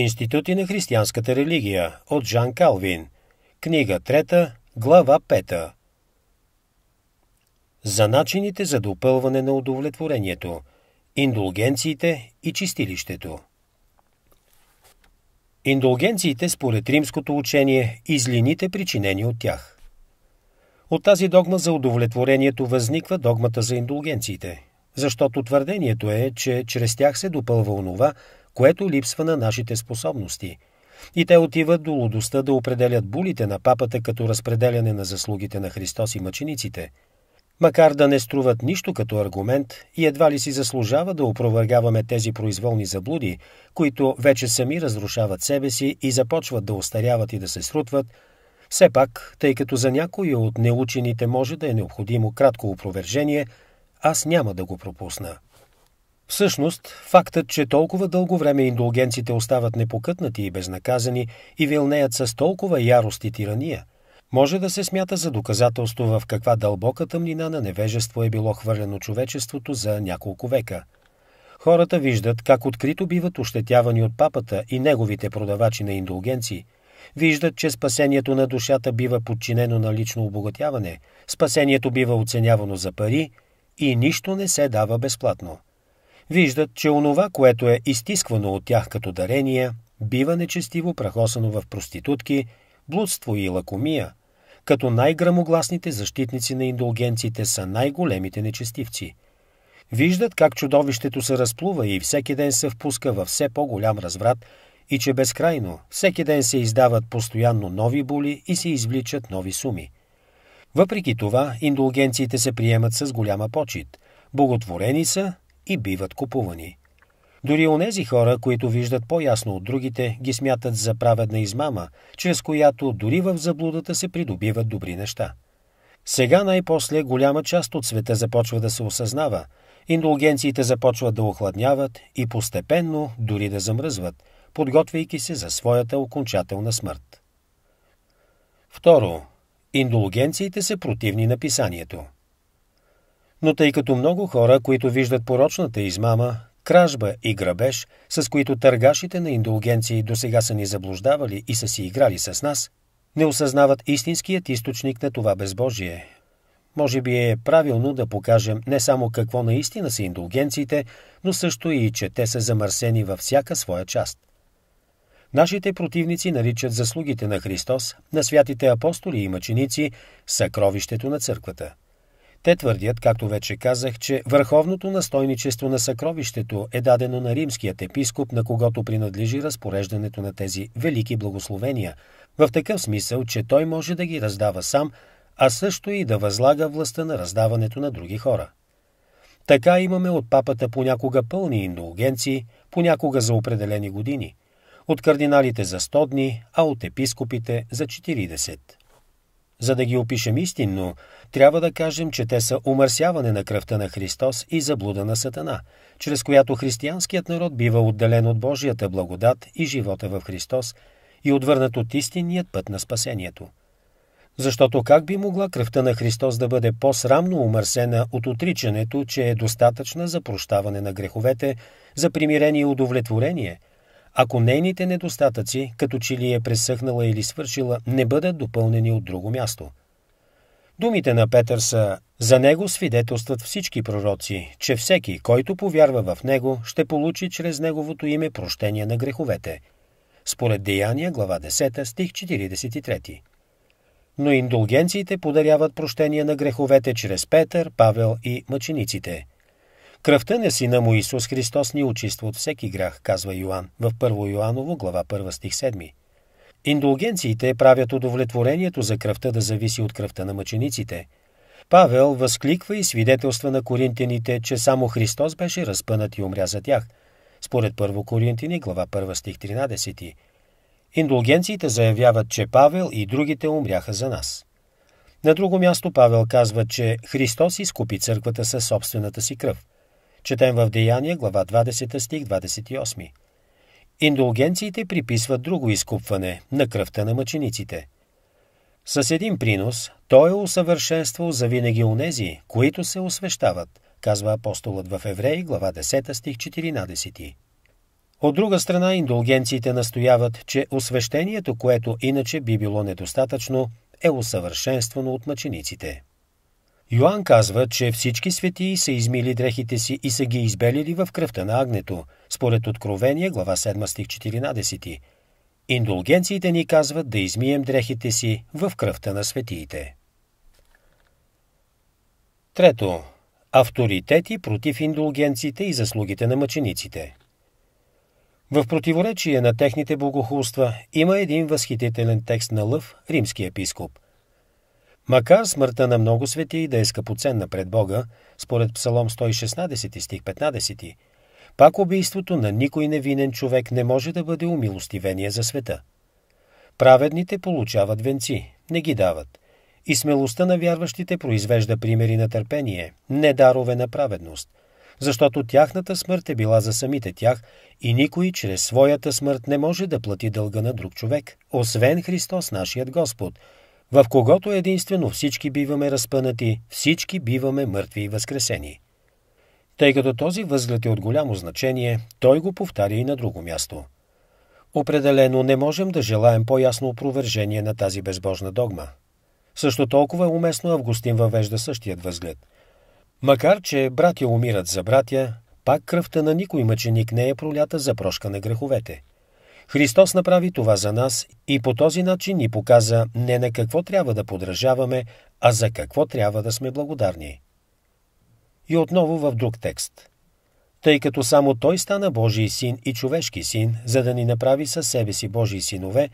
Институти на християнската религия от Жан Калвин. Книга 3, глава 5. За начините за допълване на удовлетворението, индулгенциите и чистилището. Индулгенциите според римското учение и злините причинени от тях. От тази догма за удовлетворението възниква догмата за индулгенциите, защото твърдението е, че чрез тях се допълва онова, което липсва на нашите способности. И те отиват до лудостта да определят булите на папата като разпределяне на заслугите на Христос и мъчениците – макар да не струват нищо като аргумент и едва ли си заслужава да опровергаваме тези произволни заблуди, които вече сами разрушават себе си и започват да остаряват и да се срутват, все пак, тъй като за някои от неучените може да е необходимо кратко опровержение, аз няма да го пропусна. Всъщност, фактът, че толкова дълго време индулгенците остават непокътнати и безнаказани и вилнеят с толкова ярост и тирания, може да се смята за доказателство в каква дълбока тъмнина на невежество е било хвърлено човечеството за няколко века. Хората виждат как открито биват ощетявани от папата и неговите продавачи на индулгенции. Виждат, че спасението на душата бива подчинено на лично обогатяване, спасението бива оценявано за пари и нищо не се дава безплатно виждат, че онова, което е изтисквано от тях като дарения, бива нечестиво прахосано в проститутки, блудство и лакомия, като най-грамогласните защитници на индулгенците са най-големите нечестивци. Виждат как чудовището се разплува и всеки ден се впуска във все по-голям разврат и че безкрайно всеки ден се издават постоянно нови боли и се извличат нови суми. Въпреки това, индулгенциите се приемат с голяма почет. Боготворени са, и биват купувани. Дори онези хора, които виждат по-ясно от другите, ги смятат за праведна измама, чрез която дори в заблудата се придобиват добри неща. Сега най-после голяма част от света започва да се осъзнава, индулгенциите започват да охладняват и постепенно дори да замръзват, подготвяйки се за своята окончателна смърт. Второ, индулгенциите са противни на писанието – но тъй като много хора, които виждат порочната измама, кражба и грабеж, с които търгашите на индулгенции до сега са ни заблуждавали и са си играли с нас, не осъзнават истинският източник на това безбожие. Може би е правилно да покажем не само какво наистина са индулгенциите, но също и че те са замърсени във всяка своя част. Нашите противници наричат заслугите на Христос, на святите апостоли и мъченици, съкровището на църквата – те твърдят, както вече казах, че върховното настойничество на съкровището е дадено на римският епископ, на когото принадлежи разпореждането на тези велики благословения, в такъв смисъл, че той може да ги раздава сам, а също и да възлага властта на раздаването на други хора. Така имаме от папата понякога пълни индулгенции, понякога за определени години, от кардиналите за 100 дни, а от епископите за 40. За да ги опишем истинно, трябва да кажем, че те са умърсяване на кръвта на Христос и заблуда на Сатана, чрез която християнският народ бива отделен от Божията благодат и живота в Христос и отвърнат от истинният път на спасението. Защото как би могла кръвта на Христос да бъде по-срамно умърсена от отричането, че е достатъчна за прощаване на греховете, за примирение и удовлетворение – ако нейните недостатъци, като че ли е пресъхнала или свършила, не бъдат допълнени от друго място. Думите на Петър са «За него свидетелстват всички пророци, че всеки, който повярва в него, ще получи чрез неговото име прощение на греховете» според Деяния, глава 10, стих 43. Но индулгенциите подаряват прощение на греховете чрез Петър, Павел и мъчениците – Кръвта на сина му Исус Христос ни очиства от всеки грях, казва Йоанн в 1 Йоаново, глава 1 стих 7. Индулгенциите правят удовлетворението за кръвта да зависи от кръвта на мъчениците. Павел възкликва и свидетелства на коринтяните, че само Христос беше разпънат и умря за тях. Според 1 Коринтини, глава 1 стих 13. Индулгенциите заявяват, че Павел и другите умряха за нас. На друго място Павел казва, че Христос изкупи църквата със собствената си кръв. Четем в Деяния, глава 20, стих 28. Индулгенциите приписват друго изкупване на кръвта на мъчениците. С един принос той е усъвършенствал за винаги унези, които се освещават, казва апостолът в Евреи, глава 10, стих 14. От друга страна, индулгенциите настояват, че освещението, което иначе би било недостатъчно, е усъвършенствано от мъчениците. Йоанн казва, че всички светии са измили дрехите си и са ги избелили в кръвта на агнето, според Откровение, глава 7, стих 14. Индулгенциите ни казват да измием дрехите си в кръвта на светиите. Трето. Авторитети против индулгенциите и заслугите на мъчениците. В противоречие на техните богохулства има един възхитителен текст на Лъв, римски епископ – Макар смъртта на много свети да е скъпоценна пред Бога, според Псалом 116 стих 15, пак убийството на никой невинен човек не може да бъде умилостивение за света. Праведните получават венци, не ги дават. И смелостта на вярващите произвежда примери на търпение, не дарове на праведност, защото тяхната смърт е била за самите тях и никой чрез своята смърт не може да плати дълга на друг човек, освен Христос нашият Господ – в когото единствено всички биваме разпънати, всички биваме мъртви и възкресени. Тъй като този възглед е от голямо значение, той го повтаря и на друго място. Определено не можем да желаем по-ясно опровержение на тази безбожна догма. Също толкова е уместно Августин въвежда същият възглед. Макар, че братя умират за братя, пак кръвта на никой мъченик не е пролята за прошка на греховете – Христос направи това за нас и по този начин ни показа не на какво трябва да подражаваме, а за какво трябва да сме благодарни. И отново в друг текст. Тъй като само Той стана Божий син и човешки син, за да ни направи със себе си Божии синове,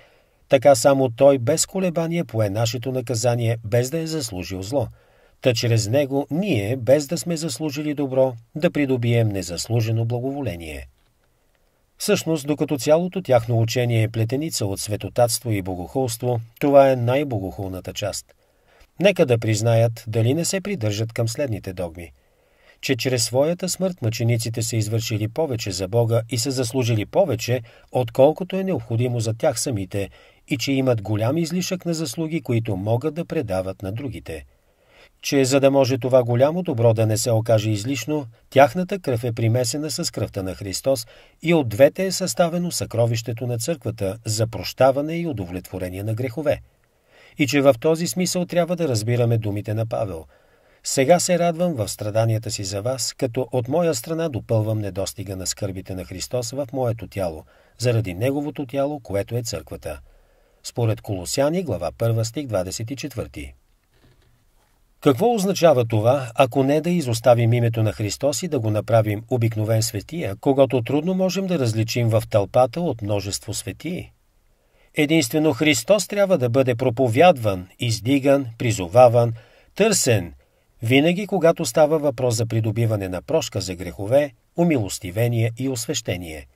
така само Той без колебание пое нашето наказание, без да е заслужил зло. Та чрез Него ние, без да сме заслужили добро, да придобием незаслужено благоволение. Всъщност, докато цялото тяхно учение е плетеница от светотатство и богохулство, това е най-богохулната част. Нека да признаят дали не се придържат към следните догми. Че чрез своята смърт мъчениците са извършили повече за Бога и са заслужили повече, отколкото е необходимо за тях самите, и че имат голям излишък на заслуги, които могат да предават на другите – че за да може това голямо добро да не се окаже излишно, тяхната кръв е примесена с кръвта на Христос и от двете е съставено съкровището на църквата за прощаване и удовлетворение на грехове. И че в този смисъл трябва да разбираме думите на Павел. Сега се радвам в страданията си за вас, като от моя страна допълвам недостига на скърбите на Христос в моето тяло, заради Неговото тяло, което е църквата. Според Колосяни, глава 1, стих 24. Какво означава това, ако не да изоставим името на Христос и да го направим обикновен светия, когато трудно можем да различим в тълпата от множество светии? Единствено Христос трябва да бъде проповядван, издиган, призоваван, търсен, винаги когато става въпрос за придобиване на прошка за грехове, умилостивение и освещение.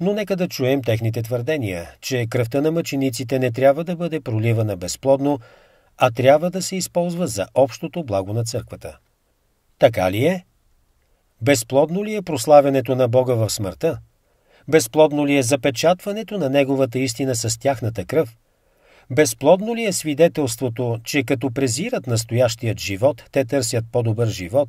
Но нека да чуем техните твърдения, че кръвта на мъчениците не трябва да бъде проливана безплодно, а трябва да се използва за общото благо на църквата. Така ли е? Безплодно ли е прославянето на Бога в смъртта? Безплодно ли е запечатването на Неговата истина с тяхната кръв? Безплодно ли е свидетелството, че като презират настоящият живот, те търсят по-добър живот?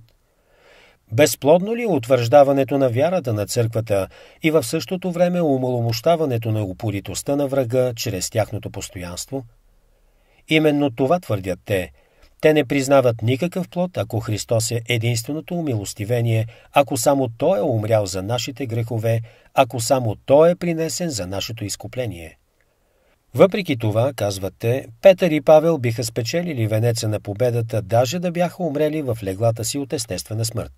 Безплодно ли е утвърждаването на вярата на църквата и в същото време умаломощаването на упоритостта на врага чрез тяхното постоянство – Именно това твърдят те. Те не признават никакъв плод, ако Христос е единственото умилостивение, ако само Той е умрял за нашите грехове, ако само Той е принесен за нашето изкупление. Въпреки това, казват те, Петър и Павел биха спечелили венеца на победата, даже да бяха умрели в леглата си от естествена смърт.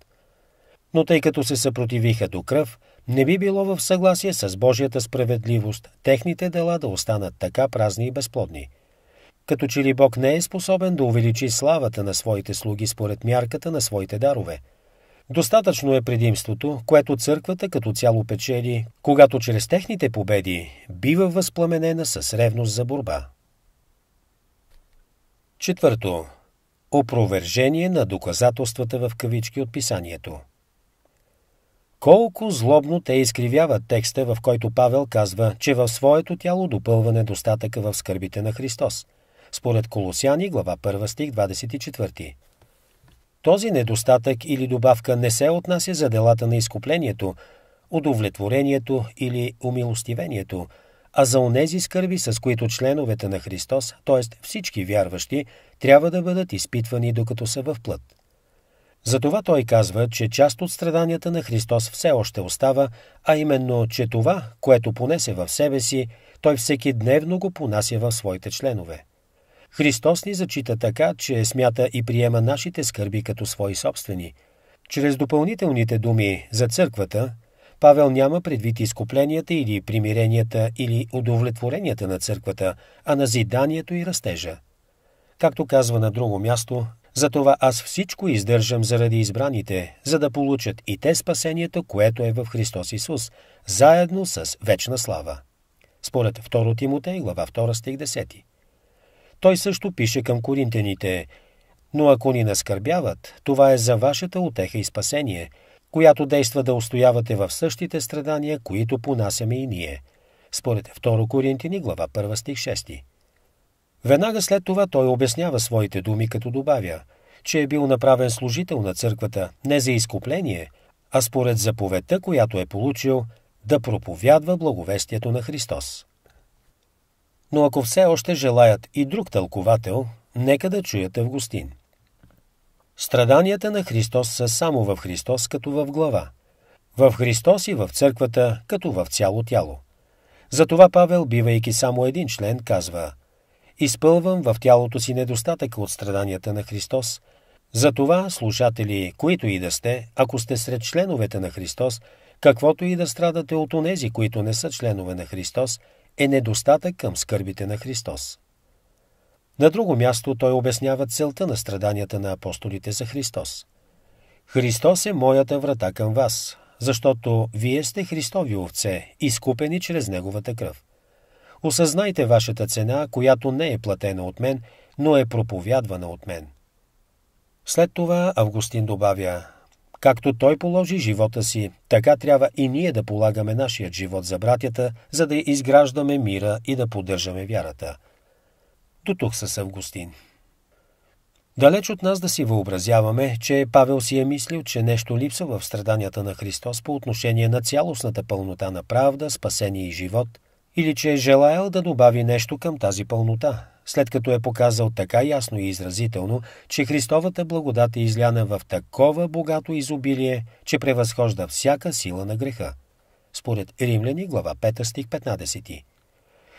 Но тъй като се съпротивиха до кръв, не би било в съгласие с Божията справедливост техните дела да останат така празни и безплодни – като че ли Бог не е способен да увеличи славата на своите слуги според мярката на своите дарове. Достатъчно е предимството, което църквата като цяло печели, когато чрез техните победи бива възпламенена с ревност за борба. Четвърто. Опровержение на доказателствата в кавички от писанието. Колко злобно те изкривяват текста, в който Павел казва, че в своето тяло допълва недостатъка в скърбите на Христос – според Колосяни, глава 1 стих 24. Този недостатък или добавка не се отнася за делата на изкуплението, удовлетворението или умилостивението, а за онези скърби, с които членовете на Христос, т.е. всички вярващи, трябва да бъдат изпитвани докато са в плът. Затова той казва, че част от страданията на Христос все още остава, а именно, че това, което понесе в себе си, той всеки дневно го понася в своите членове. Христос ни зачита така, че смята и приема нашите скърби като свои собствени. Чрез допълнителните думи за църквата, Павел няма предвид изкупленията или примиренията или удовлетворенията на църквата, а на зиданието и растежа. Както казва на друго място, затова аз всичко издържам заради избраните, за да получат и те спасението, което е в Христос Исус, заедно с вечна слава. Според 2 Тимотей, глава 2, стих 10. Той също пише към коринтяните «Но ако ни наскърбяват, това е за вашата отеха и спасение, която действа да устоявате в същите страдания, които понасяме и ние» според 2 Коринтини, глава 1 стих 6. Веднага след това той обяснява своите думи, като добавя, че е бил направен служител на църквата не за изкупление, а според заповедта, която е получил, да проповядва благовестието на Христос но ако все още желаят и друг тълковател, нека да чуят Августин. Страданията на Христос са само в Христос като в глава. В Христос и в църквата като в цяло тяло. Затова Павел, бивайки само един член, казва «Изпълвам в тялото си недостатъка от страданията на Христос. Затова, слушатели, които и да сте, ако сте сред членовете на Христос, каквото и да страдате от онези, които не са членове на Христос – е недостатък към скърбите на Христос. На друго място той обяснява целта на страданията на апостолите за Христос. Христос е моята врата към вас, защото вие сте Христови овце, изкупени чрез Неговата кръв. Осъзнайте вашата цена, която не е платена от мен, но е проповядвана от мен. След това Августин добавя – Както той положи живота си, така трябва и ние да полагаме нашият живот за братята, за да изграждаме мира и да поддържаме вярата. До тук с Августин. Далеч от нас да си въобразяваме, че Павел си е мислил, че нещо липсва в страданията на Христос по отношение на цялостната пълнота на правда, спасение и живот, или че е желаял да добави нещо към тази пълнота, след като е показал така ясно и изразително, че Христовата благодат е изляна в такова богато изобилие, че превъзхожда всяка сила на греха. Според Римляни, глава 5, стих 15.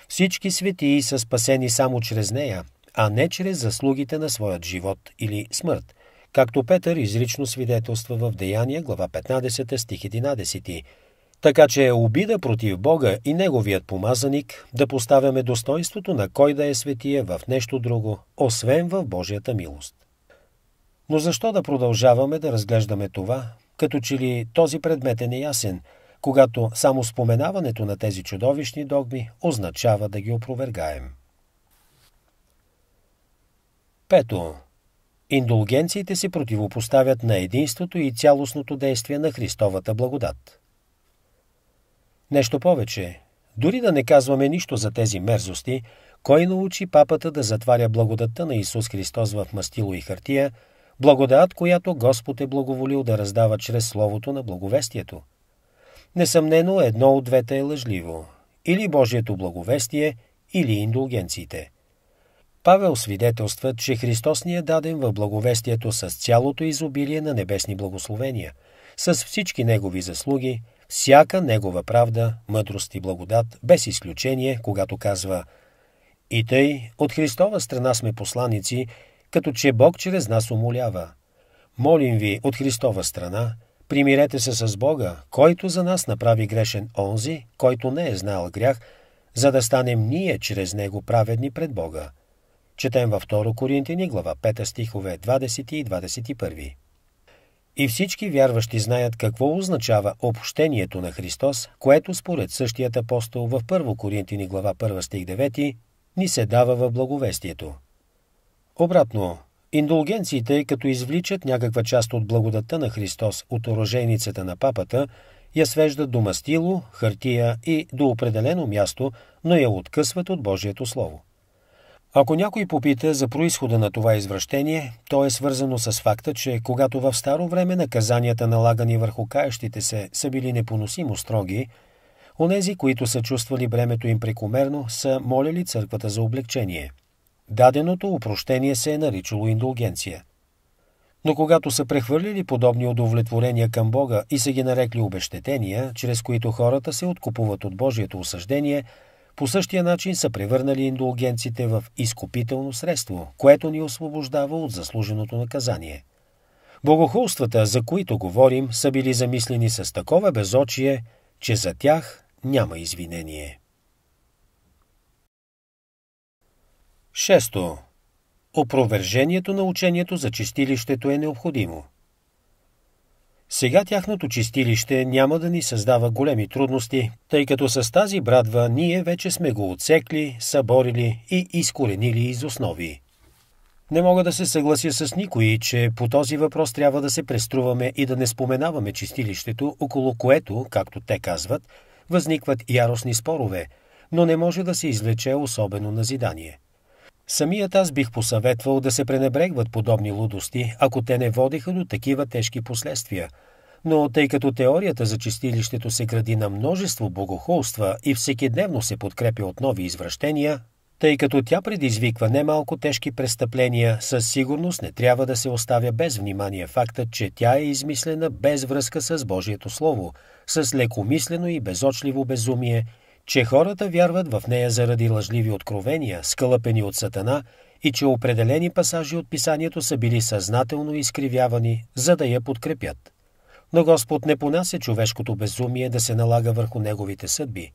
Всички светии са спасени само чрез нея, а не чрез заслугите на своят живот или смърт, както Петър изрично свидетелства в Деяния, глава 15, стих 11, така че е обида против Бога и Неговият помазаник да поставяме достоинството на кой да е светия в нещо друго, освен в Божията милост. Но защо да продължаваме да разглеждаме това, като че ли този предмет е неясен, когато само споменаването на тези чудовищни догми означава да ги опровергаем? Пето. Индулгенциите се противопоставят на единството и цялостното действие на Христовата благодат – Нещо повече, дори да не казваме нищо за тези мерзости, кой научи папата да затваря благодатта на Исус Христос в мастило и хартия, благодат, която Господ е благоволил да раздава чрез Словото на благовестието? Несъмнено, едно от двете е лъжливо – или Божието благовестие, или индулгенциите. Павел свидетелства, че Христос ни е даден в благовестието с цялото изобилие на небесни благословения, с всички негови заслуги – всяка негова правда, мъдрост и благодат, без изключение, когато казва «И тъй, от Христова страна сме посланици, като че Бог чрез нас умолява. Молим ви от Христова страна, примирете се с Бога, който за нас направи грешен онзи, който не е знал грях, за да станем ние чрез него праведни пред Бога. Четем във 2 Коринтини, глава 5 стихове 20 и 21. И всички вярващи знаят какво означава общението на Христос, което според същият апостол в 1 Коринтини глава 1 стих 9 ни се дава в благовестието. Обратно, индулгенциите, като извличат някаква част от благодата на Христос от оръженицата на папата, я свеждат до мастило, хартия и до определено място, но я откъсват от Божието Слово. Ако някой попита за происхода на това извращение, то е свързано с факта, че когато в старо време наказанията налагани върху каещите се са били непоносимо строги, онези, които са чувствали бремето им прекомерно, са молили църквата за облегчение. Даденото упрощение се е наричало индулгенция. Но когато са прехвърлили подобни удовлетворения към Бога и са ги нарекли обещетения, чрез които хората се откупуват от Божието осъждение – по същия начин са превърнали индулгенците в изкупително средство, което ни освобождава от заслуженото наказание. Богохулствата, за които говорим, са били замислени с такова безочие, че за тях няма извинение. Шесто. Опровержението на учението за чистилището е необходимо – сега тяхното чистилище няма да ни създава големи трудности, тъй като с тази брадва ние вече сме го отсекли, съборили и изкоренили из основи. Не мога да се съглася с никой, че по този въпрос трябва да се преструваме и да не споменаваме чистилището, около което, както те казват, възникват яростни спорове, но не може да се извлече особено назидание – Самият аз бих посъветвал да се пренебрегват подобни лудости, ако те не водиха до такива тежки последствия. Но тъй като теорията за чистилището се гради на множество богохулства и всекидневно се подкрепя от нови извращения, тъй като тя предизвиква немалко тежки престъпления, със сигурност не трябва да се оставя без внимание факта, че тя е измислена без връзка с Божието Слово, с лекомислено и безочливо безумие че хората вярват в нея заради лъжливи откровения, скълъпени от Сатана, и че определени пасажи от писанието са били съзнателно изкривявани, за да я подкрепят. Но Господ не понася човешкото безумие да се налага върху неговите съдби.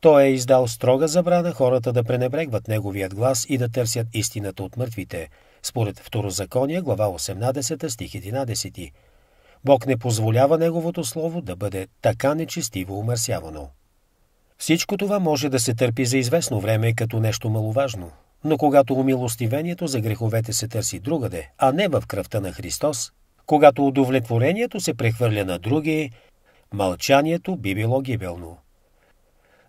Той е издал строга забрана хората да пренебрегват неговият глас и да търсят истината от мъртвите, според Второзакония, глава 18, стих 11. Бог не позволява Неговото Слово да бъде така нечестиво умърсявано. Всичко това може да се търпи за известно време като нещо маловажно, но когато умилостивението за греховете се търси другаде, а не в кръвта на Христос, когато удовлетворението се прехвърля на други, мълчанието би било гибелно.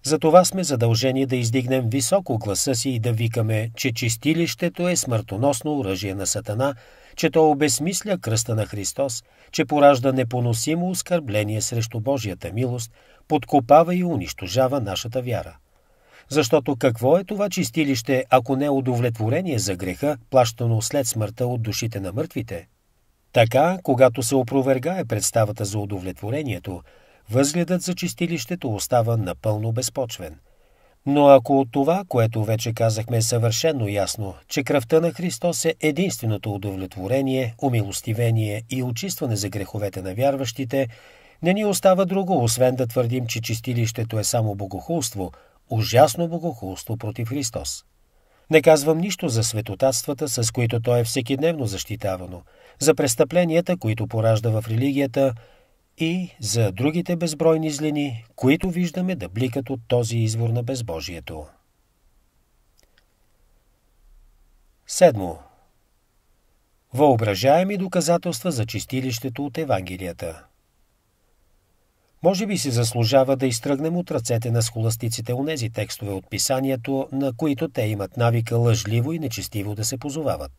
Затова сме задължени да издигнем високо гласа си и да викаме, че чистилището е смъртоносно оръжие на Сатана, че то обезсмисля кръста на Христос, че поражда непоносимо оскърбление срещу Божията милост – подкопава и унищожава нашата вяра. Защото какво е това чистилище, ако не е удовлетворение за греха, плащано след смъртта от душите на мъртвите? Така, когато се опровергае представата за удовлетворението, възгледът за чистилището остава напълно безпочвен. Но ако от това, което вече казахме, е съвършено ясно, че кръвта на Христос е единственото удовлетворение, умилостивение и очистване за греховете на вярващите – не ни остава друго, освен да твърдим, че чистилището е само богохулство, ужасно богохулство против Христос. Не казвам нищо за светотатствата, с които то е всекидневно защитавано, за престъпленията, които поражда в религията и за другите безбройни злини, които виждаме да бликат от този извор на безбожието. Седмо. Въображаеми доказателства за чистилището от Евангелията – може би си заслужава да изтръгнем от ръцете на схоластиците онези текстове от писанието, на които те имат навика лъжливо и нечестиво да се позовават.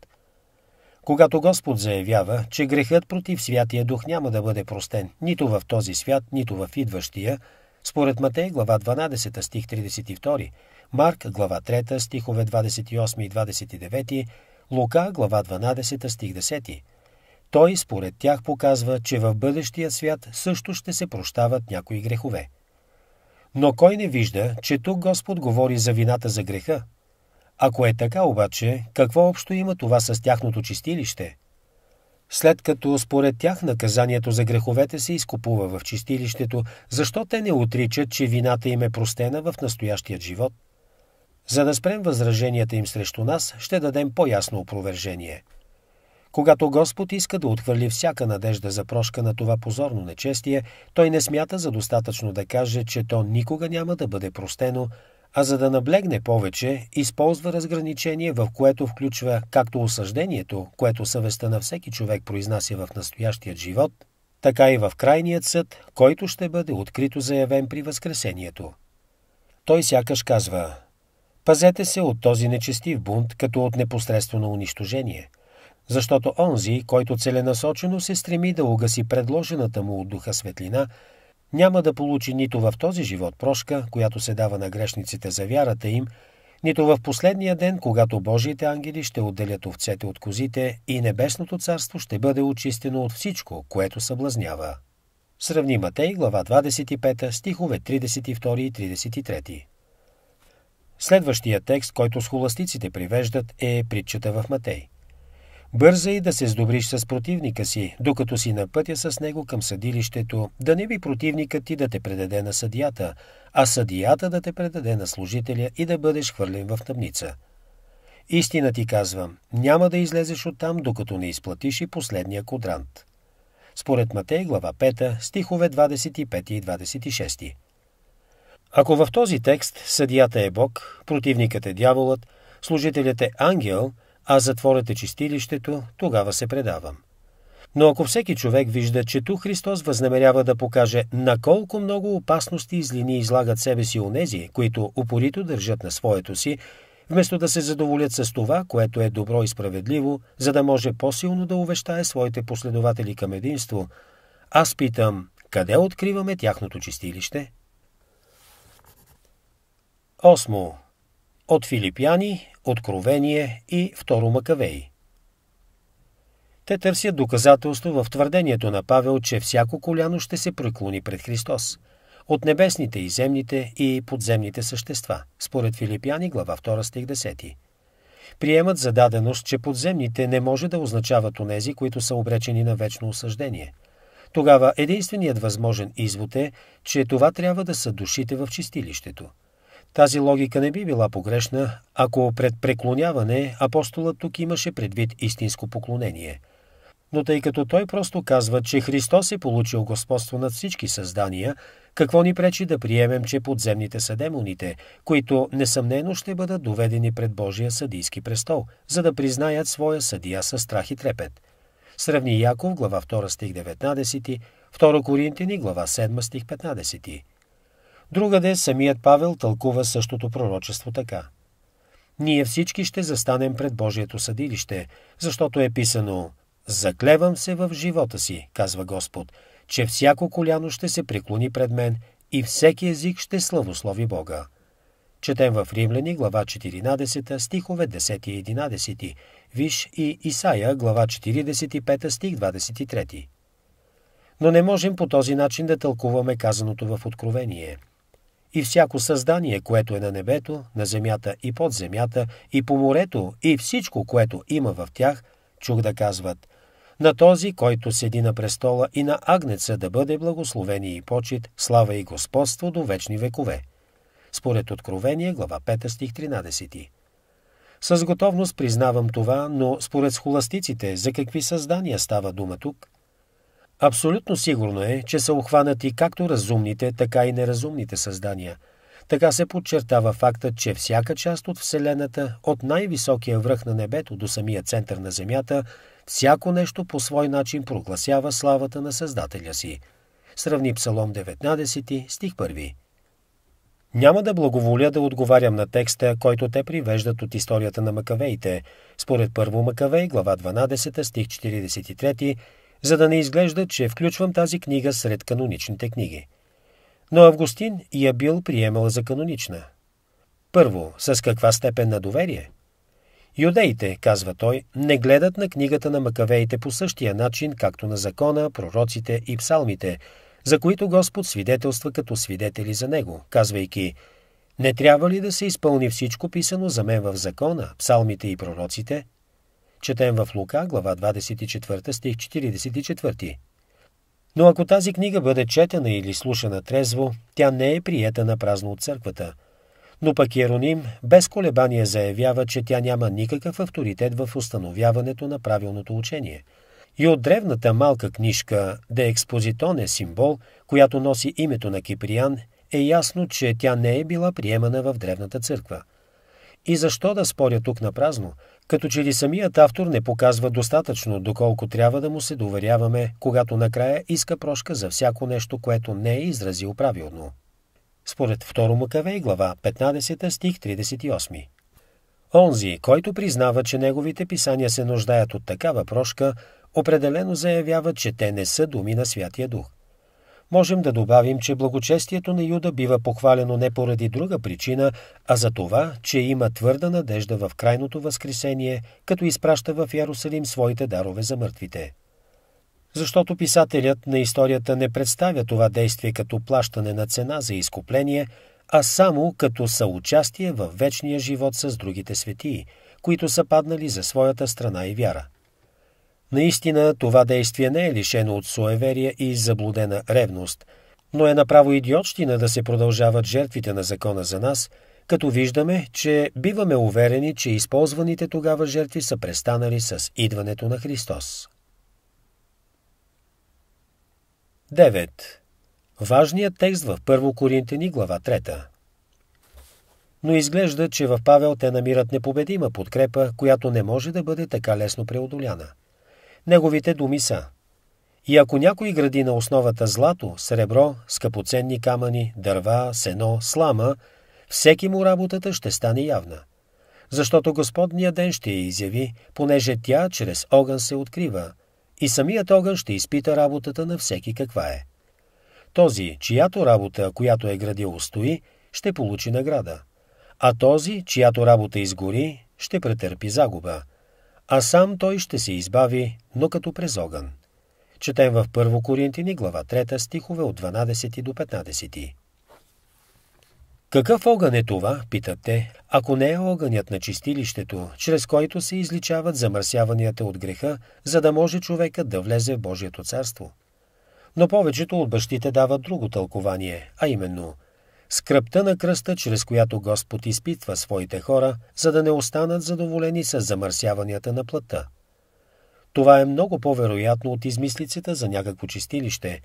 Когато Господ заявява, че грехът против Святия Дух няма да бъде простен нито в този свят, нито в идващия, според Матей глава 12 стих 32, Марк глава 3 стихове 28 и 29, Лука глава 12 стих 10, той, според тях, показва, че в бъдещия свят също ще се прощават някои грехове. Но кой не вижда, че тук Господ говори за вината за греха? Ако е така обаче, какво общо има това с тяхното чистилище? След като според тях наказанието за греховете се изкупува в чистилището, защо те не отричат, че вината им е простена в настоящия живот? За да спрем възраженията им срещу нас, ще дадем по-ясно опровержение – когато Господ иска да отхвърли всяка надежда за прошка на това позорно нечестие, той не смята за достатъчно да каже, че то никога няма да бъде простено, а за да наблегне повече, използва разграничение, в което включва както осъждението, което съвестта на всеки човек произнася в настоящият живот, така и в крайният съд, който ще бъде открито заявен при Възкресението. Той сякаш казва, пазете се от този нечестив бунт, като от непосредствено унищожение – защото онзи, който целенасочено се стреми да угаси предложената му от духа светлина, няма да получи нито в този живот прошка, която се дава на грешниците за вярата им, нито в последния ден, когато Божиите ангели ще отделят овцете от козите и Небесното царство ще бъде очистено от всичко, което съблазнява. Сравни Матей, глава 25, стихове 32 и 33. Следващия текст, който схоластиците привеждат, е притчата в Матей – Бързай да се сдобриш с противника си, докато си на пътя с него към съдилището, да не би противникът ти да те предаде на съдията, а съдията да те предаде на служителя и да бъдеш хвърлен в тъмница. Истина ти казвам, няма да излезеш оттам, докато не изплатиш и последния кодрант. Според Матей, глава 5, стихове 25 и 26. Ако в този текст съдията е Бог, противникът е дяволът, служителят е ангел – а затворете чистилището, тогава се предавам. Но ако всеки човек вижда, че ту Христос възнамерява да покаже на колко много опасности и злини излагат себе си онези, които упорито държат на своето си, вместо да се задоволят с това, което е добро и справедливо, за да може по-силно да увещае своите последователи към единство, аз питам, къде откриваме тяхното чистилище? Осмо. От Филипяни, Откровение и Второ Макавей. Те търсят доказателство в твърдението на Павел, че всяко коляно ще се преклони пред Христос от небесните и земните и подземните същества, според Филипяни, глава 2, стих 10. Приемат за даденост, че подземните не може да означават онези, които са обречени на вечно осъждение. Тогава единственият възможен извод е, че това трябва да са душите в чистилището – тази логика не би била погрешна, ако пред преклоняване апостолът тук имаше предвид истинско поклонение. Но тъй като той просто казва, че Христос е получил господство над всички създания, какво ни пречи да приемем, че подземните са демоните, които несъмнено ще бъдат доведени пред Божия съдийски престол, за да признаят своя съдия със страх и трепет? Сравни Яков, глава 2 стих 19, 2 Коринтини, глава 7 стих 15. Другаде самият Павел тълкува същото пророчество така. Ние всички ще застанем пред Божието съдилище, защото е писано «Заклевам се в живота си», казва Господ, че всяко коляно ще се преклони пред мен и всеки език ще славослови Бога. Четем в Римляни, глава 14, стихове 10 и 11, Виж и Исаия, глава 45, стих 23. Но не можем по този начин да тълкуваме казаното в Откровение – и всяко създание, което е на небето, на земята и под земята, и по морето, и всичко, което има в тях, чух да казват «На този, който седи на престола и на агнеца да бъде благословение и почет, слава и господство до вечни векове» според Откровение, глава 5, стих 13. С готовност признавам това, но според схоластиците за какви създания става дума тук? Абсолютно сигурно е, че са охванати както разумните, така и неразумните създания. Така се подчертава факта, че всяка част от Вселената, от най-високия връх на небето до самия център на Земята, всяко нещо по свой начин прогласява славата на Създателя си. Сравни Псалом 19, стих 1. Няма да благоволя да отговарям на текста, който те привеждат от историята на Макавеите, според първо Макавей, глава 12, стих 43 за да не изглежда, че включвам тази книга сред каноничните книги. Но Августин я бил приемал за канонична. Първо, с каква степен на доверие? Юдеите, казва той, не гледат на книгата на Макавеите по същия начин, както на закона, пророците и псалмите, за които Господ свидетелства като свидетели за него, казвайки «Не трябва ли да се изпълни всичко писано за мен в закона, псалмите и пророците?» Четем в Лука, глава 24, стих 44. Но ако тази книга бъде четена или слушана трезво, тя не е приета на празно от църквата. Но пък Иероним без колебание заявява, че тя няма никакъв авторитет в установяването на правилното учение. И от древната малка книжка «Де експозитоне символ, която носи името на Киприян, е ясно, че тя не е била приемана в древната църква. И защо да споря тук на празно – като че ли самият автор не показва достатъчно, доколко трябва да му се доверяваме, когато накрая иска прошка за всяко нещо, което не е изразил правилно. Според 2 Макавей, глава 15, стих 38. Онзи, който признава, че неговите писания се нуждаят от такава прошка, определено заявява, че те не са думи на Святия Дух можем да добавим, че благочестието на Юда бива похвалено не поради друга причина, а за това, че има твърда надежда в крайното възкресение, като изпраща в Ярусалим своите дарове за мъртвите. Защото писателят на историята не представя това действие като плащане на цена за изкупление, а само като съучастие в вечния живот с другите светии, които са паднали за своята страна и вяра – Наистина това действие не е лишено от суеверие и заблудена ревност, но е направо идиотщина да се продължават жертвите на закона за нас, като виждаме, че биваме уверени, че използваните тогава жертви са престанали с идването на Христос. 9. Важният текст в 1 Коринтини, глава 3. Но изглежда, че в Павел те намират непобедима подкрепа, която не може да бъде така лесно преодоляна. Неговите думи са И ако някой гради на основата злато, сребро, скъпоценни камъни, дърва, сено, слама, всеки му работата ще стане явна. Защото Господния ден ще я изяви, понеже тя чрез огън се открива, и самият огън ще изпита работата на всеки каква е. Този, чиято работа, която е градил, устои, ще получи награда. А този, чиято работа изгори, ще претърпи загуба – а сам той ще се избави, но като през огън. Четем в 1 Коринтини, глава 3, стихове от 12 до 15. Какъв огън е това, питат те, ако не е огънят на чистилището, чрез който се изличават замърсяванията от греха, за да може човекът да влезе в Божието царство? Но повечето от бащите дават друго тълкование, а именно – Скръпта на кръста, чрез която Господ изпитва своите хора, за да не останат задоволени с замърсяванията на плата. Това е много по-вероятно от измислицата за някакво чистилище,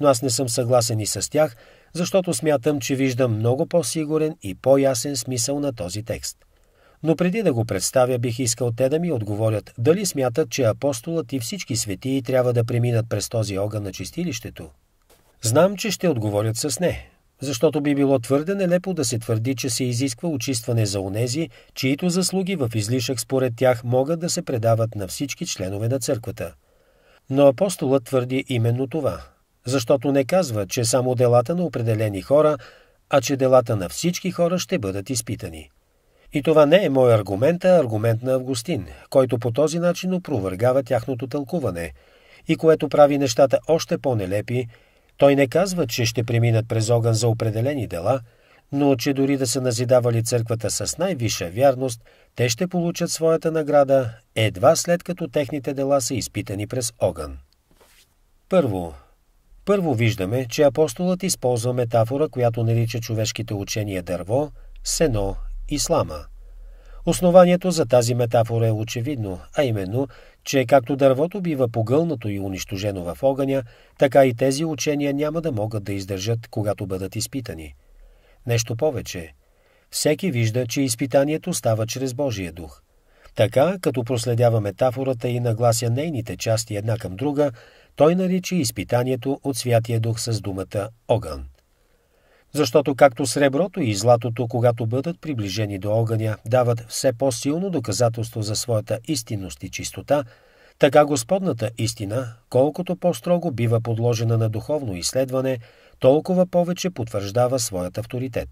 но аз не съм съгласен и с тях, защото смятам, че виждам много по-сигурен и по-ясен смисъл на този текст. Но преди да го представя, бих искал те да ми отговорят дали смятат, че апостолът и всички светии трябва да преминат през този огън на чистилището. Знам, че ще отговорят с не, защото би било твърде нелепо да се твърди, че се изисква очистване за онези, чието заслуги в излишък според тях могат да се предават на всички членове на църквата. Но апостолът твърди именно това, защото не казва, че само делата на определени хора, а че делата на всички хора ще бъдат изпитани. И това не е мой аргумент, а аргумент на Августин, който по този начин опровъргава тяхното тълкуване – и което прави нещата още по-нелепи той не казва, че ще преминат през огън за определени дела, но че дори да са назидавали църквата с най-висша вярност, те ще получат своята награда едва след като техните дела са изпитани през огън. Първо, първо виждаме, че апостолът използва метафора, която нарича човешките учения дърво, сено, и слама. Основанието за тази метафора е очевидно, а именно, че както дървото бива погълнато и унищожено в огъня, така и тези учения няма да могат да издържат, когато бъдат изпитани. Нещо повече. Всеки вижда, че изпитанието става чрез Божия дух. Така, като проследява метафората и наглася нейните части една към друга, той нарича изпитанието от Святия Дух с думата огън. Защото както среброто и златото, когато бъдат приближени до огъня, дават все по-силно доказателство за своята истинност и чистота, така Господната истина, колкото по-строго бива подложена на духовно изследване, толкова повече потвърждава своят авторитет.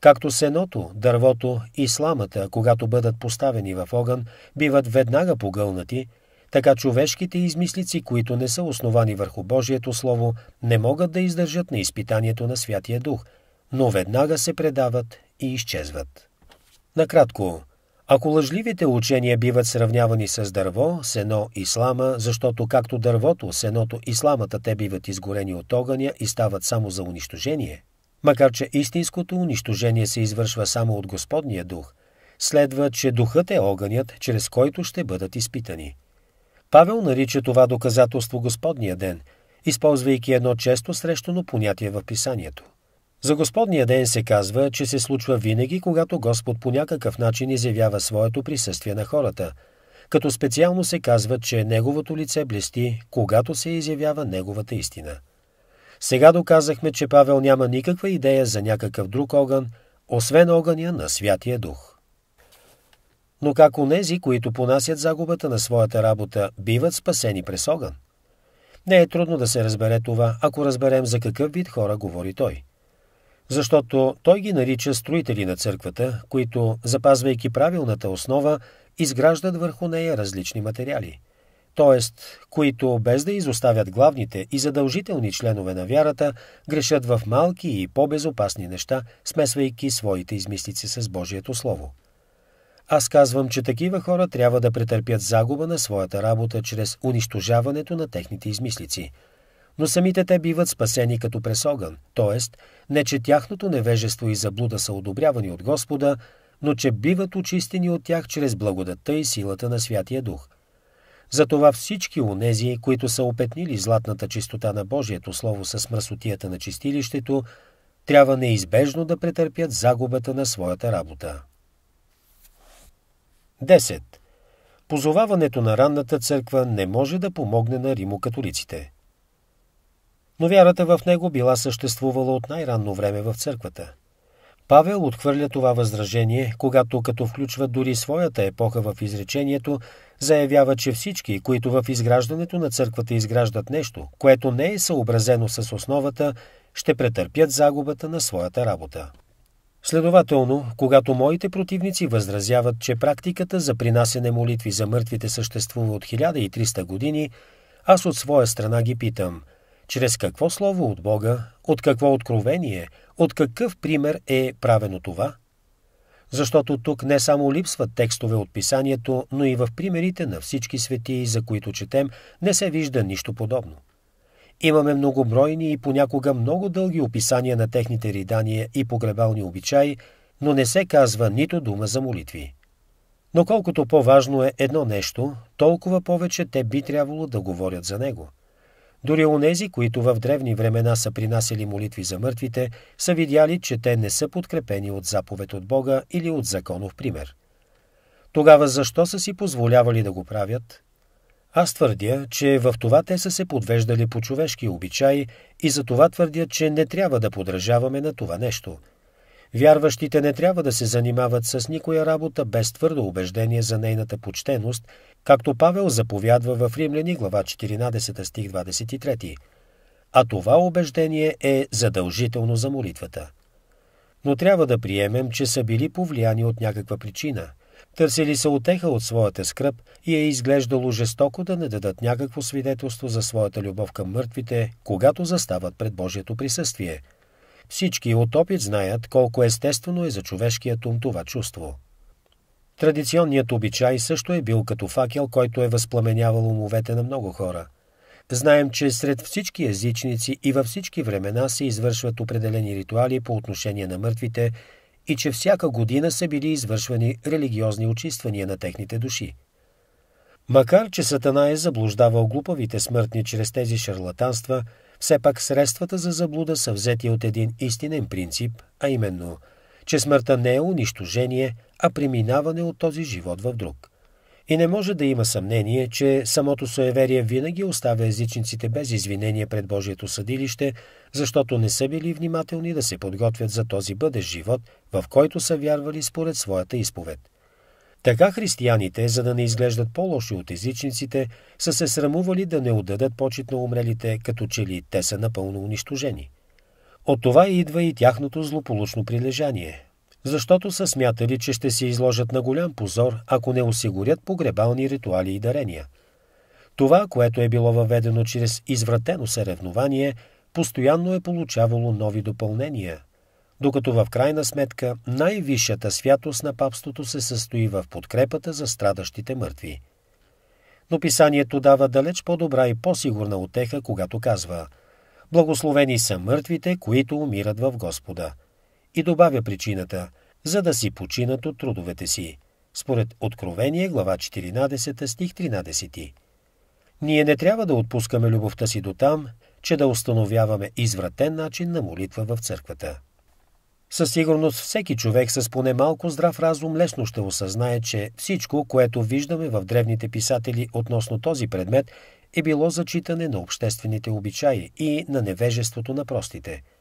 Както сеното, дървото и сламата, когато бъдат поставени в огън, биват веднага погълнати – така човешките измислици, които не са основани върху Божието Слово, не могат да издържат на изпитанието на Святия Дух, но веднага се предават и изчезват. Накратко, ако лъжливите учения биват сравнявани с дърво, сено и слама, защото както дървото, сеното и сламата те биват изгорени от огъня и стават само за унищожение, макар че истинското унищожение се извършва само от Господния дух, следва, че духът е огънят, чрез който ще бъдат изпитани – Павел нарича това доказателство Господния ден, използвайки едно често срещано понятие в Писанието. За Господния ден се казва, че се случва винаги, когато Господ по някакъв начин изявява своето присъствие на хората, като специално се казва, че Неговото лице блести, когато се изявява Неговата истина. Сега доказахме, че Павел няма никаква идея за някакъв друг огън, освен огъня на Святия Дух но как онези, които понасят загубата на своята работа, биват спасени през огън. Не е трудно да се разбере това, ако разберем за какъв вид хора говори той. Защото той ги нарича строители на църквата, които, запазвайки правилната основа, изграждат върху нея различни материали. Тоест, които, без да изоставят главните и задължителни членове на вярата, грешат в малки и по-безопасни неща, смесвайки своите измислици с Божието Слово – аз казвам, че такива хора трябва да претърпят загуба на своята работа чрез унищожаването на техните измислици. Но самите те биват спасени като през огън, т.е. не че тяхното невежество и заблуда са одобрявани от Господа, но че биват очистени от тях чрез благодатта и силата на Святия Дух. Затова всички онези, които са опетнили златната чистота на Божието Слово с мръсотията на чистилището, трябва неизбежно да претърпят загубата на своята работа. 10. Позоваването на ранната църква не може да помогне на римокатолиците. Но вярата в него била съществувала от най-ранно време в църквата. Павел отхвърля това възражение, когато като включва дори своята епоха в изречението, заявява, че всички, които в изграждането на църквата изграждат нещо, което не е съобразено с основата, ще претърпят загубата на своята работа. Следователно, когато моите противници възразяват, че практиката за принасене молитви за мъртвите съществува от 1300 години, аз от своя страна ги питам – чрез какво слово от Бога, от какво откровение, от какъв пример е правено това? Защото тук не само липсват текстове от писанието, но и в примерите на всички свети, за които четем, не се вижда нищо подобно. Имаме многобройни и понякога много дълги описания на техните ридания и погребални обичаи, но не се казва нито дума за молитви. Но колкото по-важно е едно нещо, толкова повече те би трябвало да говорят за него. Дори онези, които в древни времена са принасяли молитви за мъртвите, са видяли, че те не са подкрепени от заповед от Бога или от законов пример. Тогава защо са си позволявали да го правят? Аз твърдя, че в това те са се подвеждали по човешки обичаи и за това твърдя, че не трябва да подражаваме на това нещо. Вярващите не трябва да се занимават с никоя работа без твърдо убеждение за нейната почтеност, както Павел заповядва в Римляни глава 14 стих 23. А това убеждение е задължително за молитвата. Но трябва да приемем, че са били повлияни от някаква причина – Търсили са отеха от своята скръп и е изглеждало жестоко да не дадат някакво свидетелство за своята любов към мъртвите, когато застават пред Божието присъствие. Всички от опит знаят колко естествено е за човешкият ум това чувство. Традиционният обичай също е бил като факел, който е възпламенявал умовете на много хора. Знаем, че сред всички езичници и във всички времена се извършват определени ритуали по отношение на мъртвите – и че всяка година са били извършвани религиозни очиствания на техните души. Макар, че Сатана е заблуждавал глупавите смъртни чрез тези шарлатанства, все пак средствата за заблуда са взети от един истинен принцип, а именно, че смъртта не е унищожение, а преминаване от този живот в друг – и не може да има съмнение, че самото суеверие винаги оставя езичниците без извинения пред Божието съдилище, защото не са били внимателни да се подготвят за този бъдещ живот, в който са вярвали според своята изповед. Така християните, за да не изглеждат по-лоши от езичниците, са се срамували да не отдадат почет на умрелите, като че ли те са напълно унищожени. От това идва и тяхното злополучно прилежание, защото са смятали, че ще се изложат на голям позор, ако не осигурят погребални ритуали и дарения. Това, което е било въведено чрез извратено съревнование, постоянно е получавало нови допълнения, докато в крайна сметка най-висшата святост на папството се състои в подкрепата за страдащите мъртви. Но писанието дава далеч по-добра и по-сигурна отеха, когато казва «Благословени са мъртвите, които умират в Господа» и добавя причината, за да си починат от трудовете си. Според Откровение, глава 14, стих 13. Ние не трябва да отпускаме любовта си до там, че да установяваме извратен начин на молитва в църквата. Със сигурност всеки човек с поне малко здрав разум лесно ще осъзнае, че всичко, което виждаме в древните писатели относно този предмет, е било зачитане на обществените обичаи и на невежеството на простите –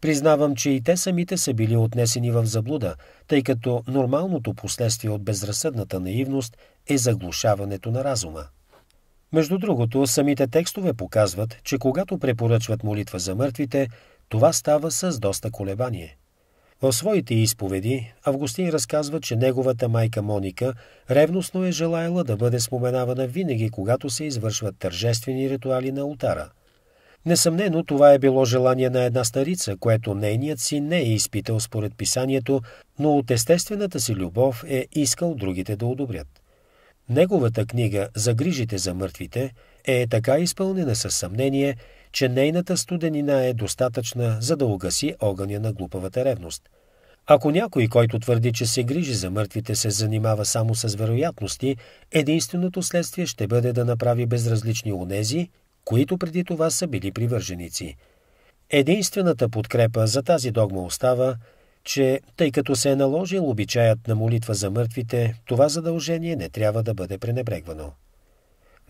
Признавам, че и те самите са били отнесени в заблуда, тъй като нормалното последствие от безразсъдната наивност е заглушаването на разума. Между другото, самите текстове показват, че когато препоръчват молитва за мъртвите, това става с доста колебание. В своите изповеди Августин разказва, че неговата майка Моника ревностно е желаяла да бъде споменавана винаги, когато се извършват тържествени ритуали на ултара – Несъмнено това е било желание на една старица, което нейният си не е изпитал според писанието, но от естествената си любов е искал другите да одобрят. Неговата книга «Загрижите за мъртвите» е така изпълнена със съмнение, че нейната студенина е достатъчна, за да угаси огъня на глупавата ревност. Ако някой, който твърди, че се грижи за мъртвите, се занимава само с вероятности, единственото следствие ще бъде да направи безразлични онези, които преди това са били привърженици. Единствената подкрепа за тази догма остава, че тъй като се е наложил обичаят на молитва за мъртвите, това задължение не трябва да бъде пренебрегвано.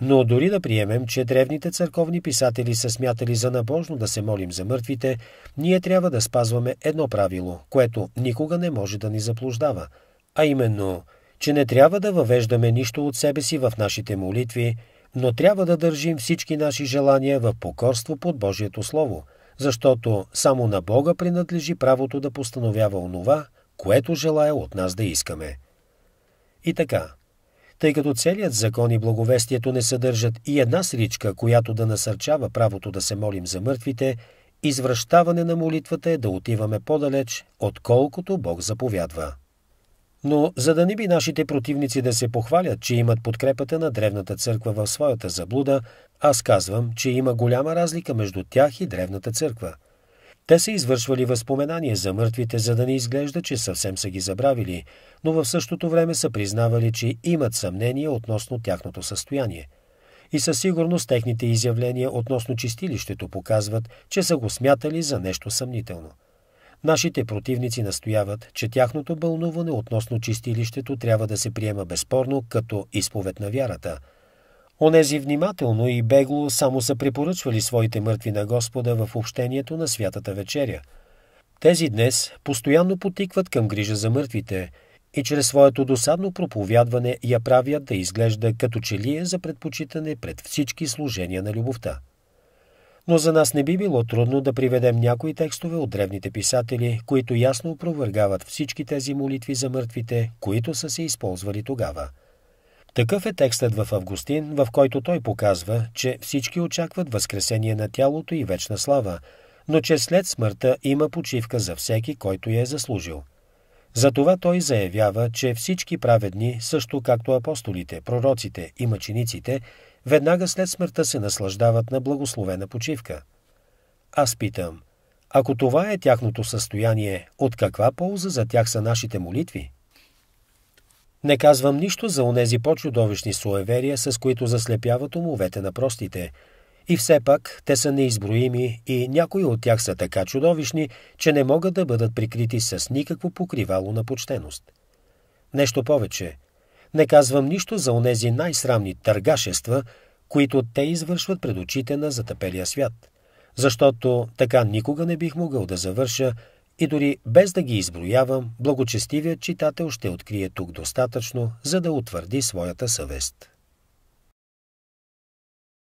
Но дори да приемем, че древните църковни писатели са смятали за набожно да се молим за мъртвите, ние трябва да спазваме едно правило, което никога не може да ни заблуждава, а именно, че не трябва да въвеждаме нищо от себе си в нашите молитви, но трябва да държим всички наши желания в покорство под Божието Слово, защото само на Бога принадлежи правото да постановява онова, което желая от нас да искаме. И така, тъй като целият закон и благовестието не съдържат и една сричка, която да насърчава правото да се молим за мъртвите, извръщаване на молитвата е да отиваме по-далеч, отколкото Бог заповядва. Но за да не би нашите противници да се похвалят, че имат подкрепата на Древната църква в своята заблуда, аз казвам, че има голяма разлика между тях и Древната църква. Те са извършвали възпоменания за мъртвите, за да не изглежда, че съвсем са ги забравили, но в същото време са признавали, че имат съмнение относно тяхното състояние. И със сигурност техните изявления относно чистилището показват, че са го смятали за нещо съмнително. Нашите противници настояват, че тяхното бълнуване относно чистилището трябва да се приема безспорно като изповед на вярата. Онези внимателно и бегло само са препоръчвали своите мъртви на Господа в общението на Святата вечеря. Тези днес постоянно потикват към грижа за мъртвите и чрез своето досадно проповядване я правят да изглежда като че ли е за предпочитане пред всички служения на любовта но за нас не би било трудно да приведем някои текстове от древните писатели, които ясно опровергават всички тези молитви за мъртвите, които са се използвали тогава. Такъв е текстът в Августин, в който той показва, че всички очакват възкресение на тялото и вечна слава, но че след смъртта има почивка за всеки, който я е заслужил. Затова той заявява, че всички праведни, също както апостолите, пророците и мъчениците, веднага след смъртта се наслаждават на благословена почивка. Аз питам, ако това е тяхното състояние, от каква полза за тях са нашите молитви? Не казвам нищо за онези по-чудовищни суеверия, с които заслепяват умовете на простите. И все пак те са неизброими и някои от тях са така чудовищни, че не могат да бъдат прикрити с никакво покривало на почтеност. Нещо повече – не казвам нищо за онези най-срамни търгашества, които те извършват пред очите на затъпелия свят. Защото така никога не бих могъл да завърша и дори без да ги изброявам, благочестивият читател ще открие тук достатъчно, за да утвърди своята съвест.